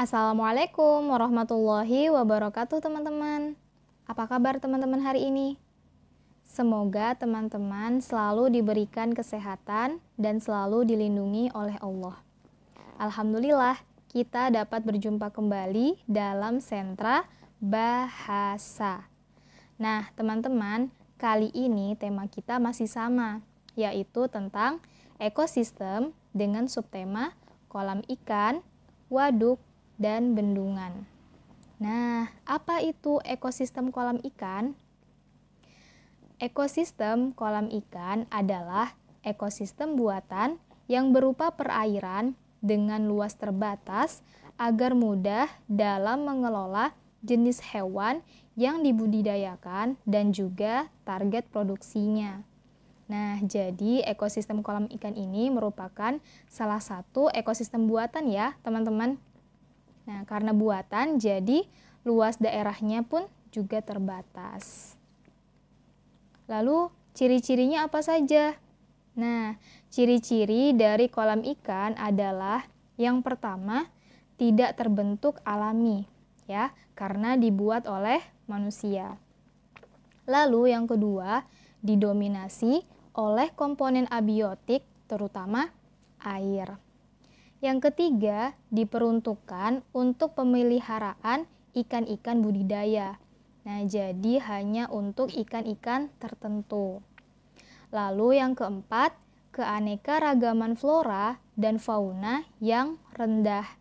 Assalamualaikum warahmatullahi wabarakatuh teman-teman. Apa kabar teman-teman hari ini? Semoga teman-teman selalu diberikan kesehatan dan selalu dilindungi oleh Allah. Alhamdulillah, kita dapat berjumpa kembali dalam sentra bahasa. Nah, teman-teman, kali ini tema kita masih sama, yaitu tentang ekosistem dengan subtema kolam ikan, waduk, dan bendungan. Nah, apa itu ekosistem kolam ikan? Ekosistem kolam ikan adalah ekosistem buatan yang berupa perairan dengan luas terbatas agar mudah dalam mengelola jenis hewan yang dibudidayakan dan juga target produksinya. Nah, jadi ekosistem kolam ikan ini merupakan salah satu ekosistem buatan ya, teman-teman. Nah, karena buatan jadi luas daerahnya pun juga terbatas. Lalu ciri-cirinya apa saja? Nah, ciri-ciri dari kolam ikan adalah yang pertama tidak terbentuk alami ya, karena dibuat oleh manusia. Lalu yang kedua, didominasi oleh komponen abiotik terutama air. Yang ketiga, diperuntukkan untuk pemeliharaan ikan-ikan budidaya. Nah, jadi hanya untuk ikan-ikan tertentu. Lalu yang keempat, keaneka ragaman flora dan fauna yang rendah.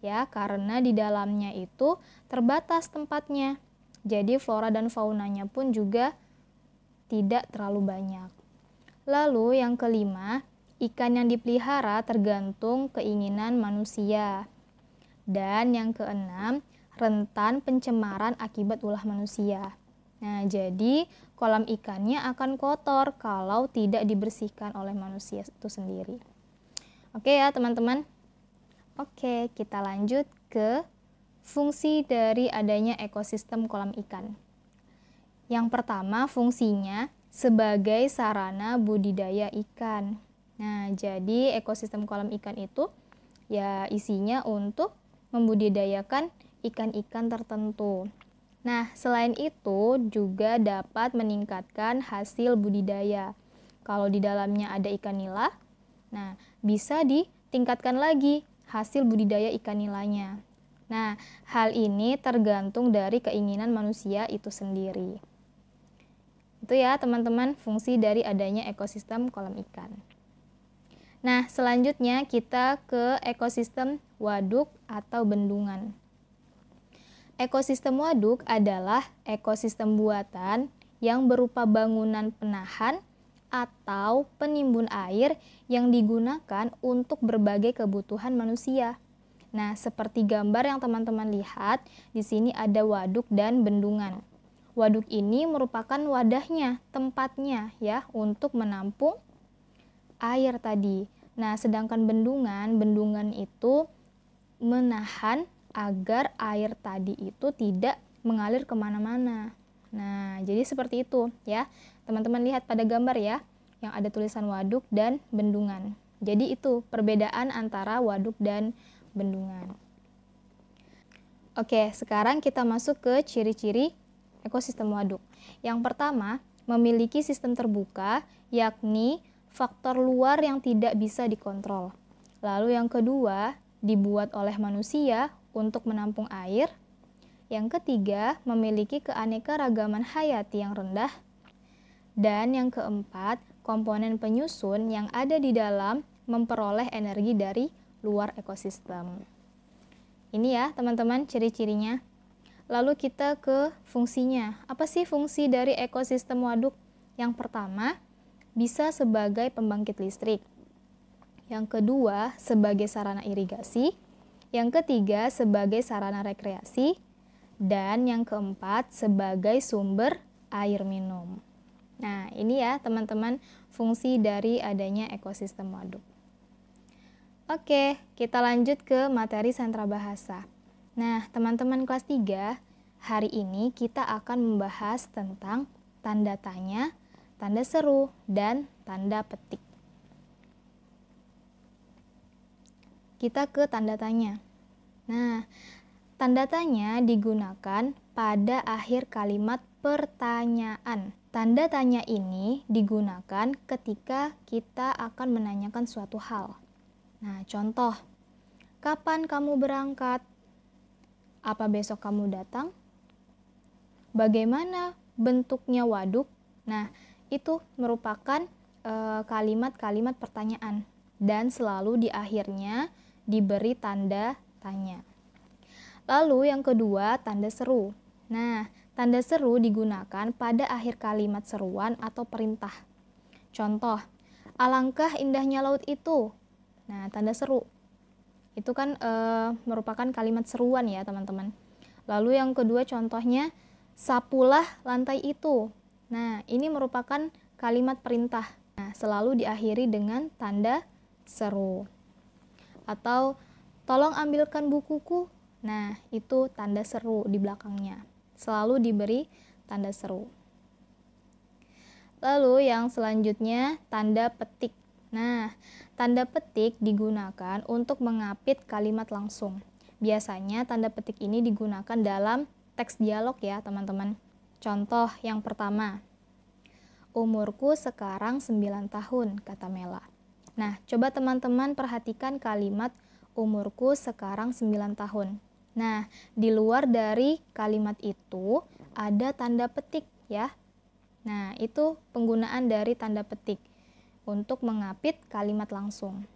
Ya, karena di dalamnya itu terbatas tempatnya. Jadi flora dan faunanya pun juga tidak terlalu banyak. Lalu yang kelima, Ikan yang dipelihara tergantung keinginan manusia. Dan yang keenam, rentan pencemaran akibat ulah manusia. Nah, jadi kolam ikannya akan kotor kalau tidak dibersihkan oleh manusia itu sendiri. Oke ya, teman-teman. Oke, kita lanjut ke fungsi dari adanya ekosistem kolam ikan. Yang pertama, fungsinya sebagai sarana budidaya ikan. Nah, jadi ekosistem kolam ikan itu ya isinya untuk membudidayakan ikan-ikan tertentu. Nah, selain itu juga dapat meningkatkan hasil budidaya. Kalau di dalamnya ada ikan nila, nah bisa ditingkatkan lagi hasil budidaya ikan nilanya. Nah, hal ini tergantung dari keinginan manusia itu sendiri. Itu ya, teman-teman, fungsi dari adanya ekosistem kolam ikan. Nah, selanjutnya kita ke ekosistem waduk atau bendungan. Ekosistem waduk adalah ekosistem buatan yang berupa bangunan penahan atau penimbun air yang digunakan untuk berbagai kebutuhan manusia. Nah, seperti gambar yang teman-teman lihat, di sini ada waduk dan bendungan. Waduk ini merupakan wadahnya, tempatnya ya, untuk menampung air tadi. Nah, sedangkan bendungan, bendungan itu menahan agar air tadi itu tidak mengalir kemana-mana. Nah, jadi seperti itu ya. Teman-teman lihat pada gambar ya, yang ada tulisan waduk dan bendungan. Jadi itu perbedaan antara waduk dan bendungan. Oke, sekarang kita masuk ke ciri-ciri ekosistem waduk. Yang pertama, memiliki sistem terbuka, yakni faktor luar yang tidak bisa dikontrol. Lalu yang kedua, dibuat oleh manusia untuk menampung air. Yang ketiga, memiliki keanekaragaman hayati yang rendah. Dan yang keempat, komponen penyusun yang ada di dalam memperoleh energi dari luar ekosistem. Ini ya, teman-teman, ciri-cirinya. Lalu kita ke fungsinya. Apa sih fungsi dari ekosistem waduk? Yang pertama, bisa sebagai pembangkit listrik. Yang kedua, sebagai sarana irigasi. Yang ketiga, sebagai sarana rekreasi. Dan yang keempat, sebagai sumber air minum. Nah, ini ya teman-teman fungsi dari adanya ekosistem waduk. Oke, kita lanjut ke materi sentra bahasa. Nah, teman-teman kelas 3, hari ini kita akan membahas tentang tanda tanya, tanda seru, dan tanda petik. Kita ke tanda tanya. Nah, tanda tanya digunakan pada akhir kalimat pertanyaan. Tanda tanya ini digunakan ketika kita akan menanyakan suatu hal. Nah, contoh: kapan kamu berangkat? Apa besok kamu datang? Bagaimana bentuknya waduk? Nah, itu merupakan eh, kalimat-kalimat e, pertanyaan dan selalu di akhirnya diberi tanda tanya. Lalu yang kedua, tanda seru. Nah, tanda seru digunakan pada akhir kalimat seruan atau perintah. Contoh, alangkah indahnya laut itu. Nah, tanda seru. Itu kan e, merupakan kalimat seruan ya, teman-teman. Lalu yang kedua contohnya, sapulah lantai itu. Nah, ini merupakan kalimat perintah. Nah, selalu diakhiri dengan tanda seru. Atau tolong ambilkan bukuku. Nah, itu tanda seru di belakangnya. Selalu diberi tanda seru. Lalu yang selanjutnya tanda petik. Nah, tanda petik digunakan untuk mengapit kalimat langsung. Biasanya tanda petik ini digunakan dalam teks dialog ya, teman-teman. Contoh yang pertama, umurku sekarang 9 tahun, kata Mela. Nah, coba teman-teman perhatikan kalimat umurku sekarang 9 tahun. Nah, di luar dari kalimat itu ada tanda petik ya. Nah, itu penggunaan dari tanda petik untuk mengapit kalimat langsung.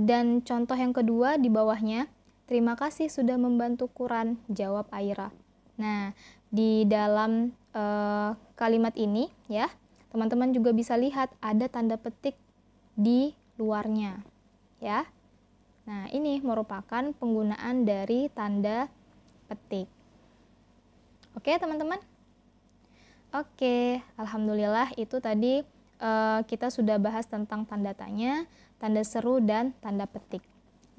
Dan contoh yang kedua di bawahnya, terima kasih sudah membantu Quran, jawab Aira. Nah, di dalam e, kalimat ini ya, teman-teman juga bisa lihat ada tanda petik di luarnya. Ya. Nah, ini merupakan penggunaan dari tanda petik. Oke, teman-teman? Oke, alhamdulillah itu tadi e, kita sudah bahas tentang tanda tanya, tanda seru dan tanda petik.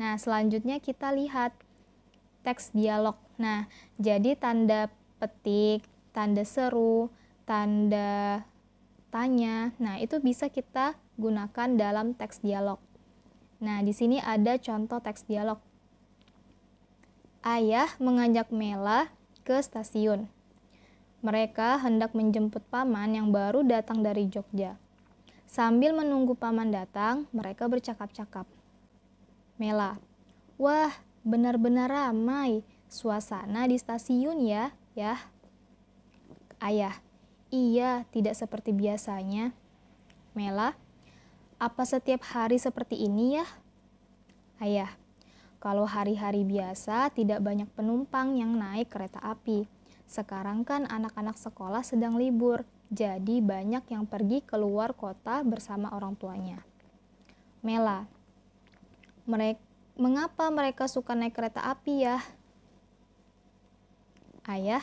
Nah, selanjutnya kita lihat teks dialog. Nah, jadi tanda petik, tanda seru, tanda tanya. Nah, itu bisa kita gunakan dalam teks dialog. Nah, di sini ada contoh teks dialog. Ayah mengajak Mela ke stasiun. Mereka hendak menjemput paman yang baru datang dari Jogja. Sambil menunggu paman datang, mereka bercakap-cakap. Mela, wah, Benar-benar ramai suasana di stasiun ya, ya. Ayah, iya, tidak seperti biasanya. Mela, apa setiap hari seperti ini ya? Ayah, kalau hari-hari biasa tidak banyak penumpang yang naik kereta api. Sekarang kan anak-anak sekolah sedang libur, jadi banyak yang pergi keluar kota bersama orang tuanya. Mela, mereka Mengapa mereka suka naik kereta api ya? Ayah,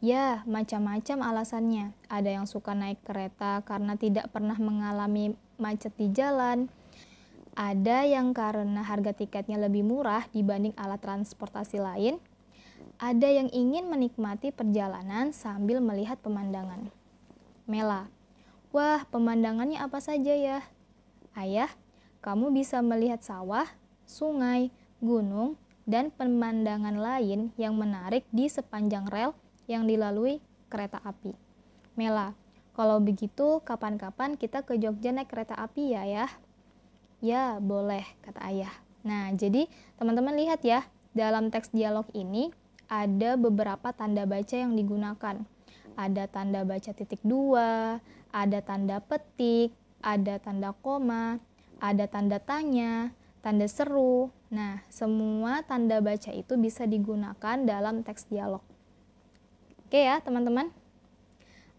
ya macam-macam alasannya. Ada yang suka naik kereta karena tidak pernah mengalami macet di jalan. Ada yang karena harga tiketnya lebih murah dibanding alat transportasi lain. Ada yang ingin menikmati perjalanan sambil melihat pemandangan. Mela, wah pemandangannya apa saja ya? Ayah, kamu bisa melihat sawah, sungai, gunung, dan pemandangan lain yang menarik di sepanjang rel yang dilalui kereta api. Mela, kalau begitu kapan-kapan kita ke Jogja naik kereta api ya ya? Ya, boleh, kata ayah. Nah, jadi teman-teman lihat ya, dalam teks dialog ini ada beberapa tanda baca yang digunakan. Ada tanda baca titik dua, ada tanda petik, ada tanda koma, ada tanda tanya, tanda seru. Nah, semua tanda baca itu bisa digunakan dalam teks dialog. Oke ya, teman-teman.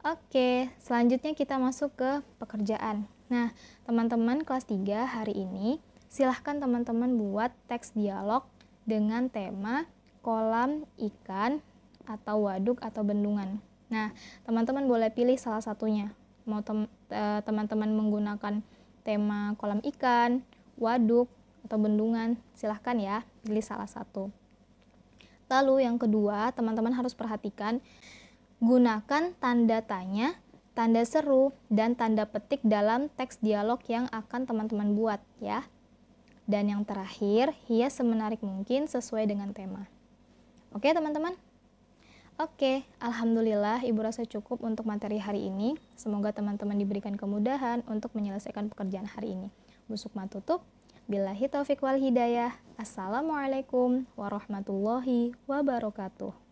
Oke, selanjutnya kita masuk ke pekerjaan. Nah, teman-teman kelas 3 hari ini silahkan teman-teman buat teks dialog dengan tema kolam ikan atau waduk atau bendungan. Nah, teman-teman boleh pilih salah satunya. Mau eh, teman-teman menggunakan tema kolam ikan, waduk, atau bendungan. Silahkan ya, pilih salah satu. Lalu yang kedua, teman-teman harus perhatikan gunakan tanda tanya, tanda seru, dan tanda petik dalam teks dialog yang akan teman-teman buat ya. Dan yang terakhir, hias semenarik mungkin sesuai dengan tema. Oke teman-teman? Oke, Alhamdulillah Ibu rasa cukup untuk materi hari ini. Semoga teman-teman diberikan kemudahan untuk menyelesaikan pekerjaan hari ini. Busuk matutup, Bilahi taufiq wal hidayah. Assalamualaikum warahmatullahi wabarakatuh.